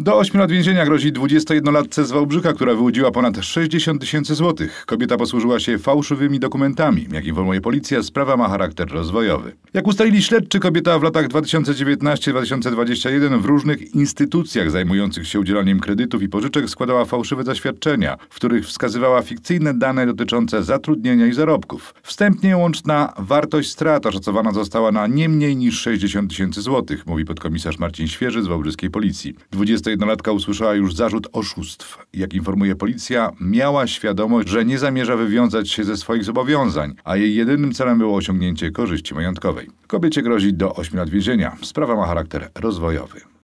Do 8 lat więzienia grozi 21-latce z Wałbrzycha, która wyłudziła ponad 60 tysięcy złotych. Kobieta posłużyła się fałszywymi dokumentami. Jak informuje policja, sprawa ma charakter rozwojowy. Jak ustalili śledczy, kobieta w latach 2019-2021 w różnych instytucjach zajmujących się udzielaniem kredytów i pożyczek składała fałszywe zaświadczenia, w których wskazywała fikcyjne dane dotyczące zatrudnienia i zarobków. Wstępnie łączna wartość strat oszacowana została na nie mniej niż 60 tysięcy złotych, mówi podkomisarz Marcin Świeży z Wałbrzyskiej Policji. 20 21-latka usłyszała już zarzut oszustw. Jak informuje policja, miała świadomość, że nie zamierza wywiązać się ze swoich zobowiązań, a jej jedynym celem było osiągnięcie korzyści majątkowej. Kobiecie grozi do 8 lat więzienia. Sprawa ma charakter rozwojowy.